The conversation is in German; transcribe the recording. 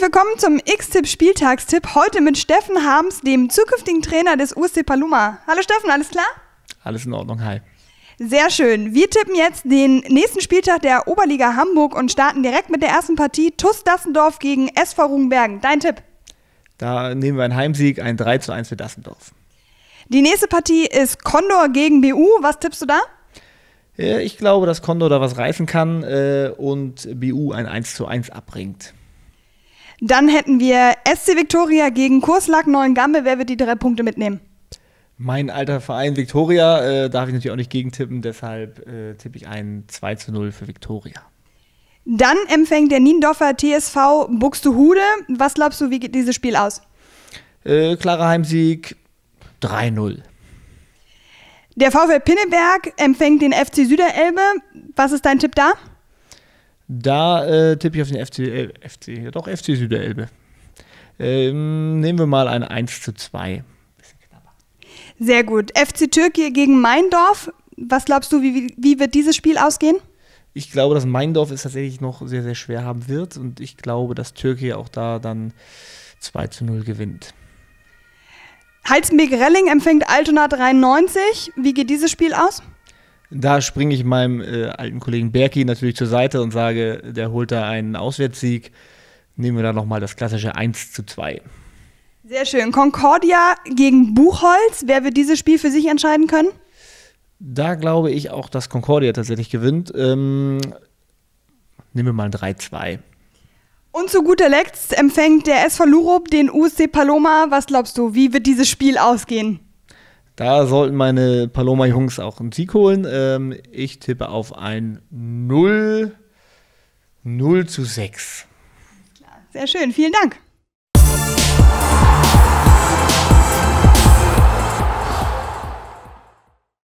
Herzlich willkommen zum X-Tipp Spieltagstipp. Heute mit Steffen Harms, dem zukünftigen Trainer des USC Paluma. Hallo Steffen, alles klar? Alles in Ordnung, hi. Sehr schön. Wir tippen jetzt den nächsten Spieltag der Oberliga Hamburg und starten direkt mit der ersten Partie TUS Dassendorf gegen SV Rugenbergen. Dein Tipp? Da nehmen wir einen Heimsieg, ein 3 zu 1 für Dassendorf. Die nächste Partie ist Condor gegen BU. Was tippst du da? Äh, ich glaube, dass Condor da was reißen kann äh, und BU ein 1 zu 1 abbringt. Dann hätten wir SC Victoria gegen Kurslack Neuen Gambe. Wer wird die drei Punkte mitnehmen? Mein alter Verein Victoria, äh, darf ich natürlich auch nicht gegentippen, deshalb äh, tippe ich ein 2 zu 0 für Victoria. Dann empfängt der Niendorfer TSV Buxtehude. Was glaubst du, wie geht dieses Spiel aus? Äh, klarer Heimsieg 3-0. Der VfL Pinneberg empfängt den FC Süderelbe. Was ist dein Tipp da? Da äh, tippe ich auf den FC, äh, FC, ja doch, FC Süderelbe. Ähm, nehmen wir mal ein 1 zu 2. Sehr gut. FC Türkei gegen Meindorf. Was glaubst du, wie, wie wird dieses Spiel ausgehen? Ich glaube, dass Meindorf es tatsächlich noch sehr, sehr schwer haben wird. Und ich glaube, dass Türkei auch da dann 2 zu 0 gewinnt. Halstenbeek Relling empfängt Altona 93. Wie geht dieses Spiel aus? Da springe ich meinem äh, alten Kollegen Berki natürlich zur Seite und sage, der holt da einen Auswärtssieg. Nehmen wir da nochmal das klassische 1 zu 2. Sehr schön. Concordia gegen Buchholz. Wer wird dieses Spiel für sich entscheiden können? Da glaube ich auch, dass Concordia tatsächlich gewinnt. Ähm, nehmen wir mal ein 3-2. Und zu guter Letzt empfängt der SV Lurup den USC Paloma. Was glaubst du, wie wird dieses Spiel ausgehen? Da sollten meine Paloma-Jungs auch einen Sieg holen. Ähm, ich tippe auf ein 0, 0 zu 6. Sehr schön, vielen Dank.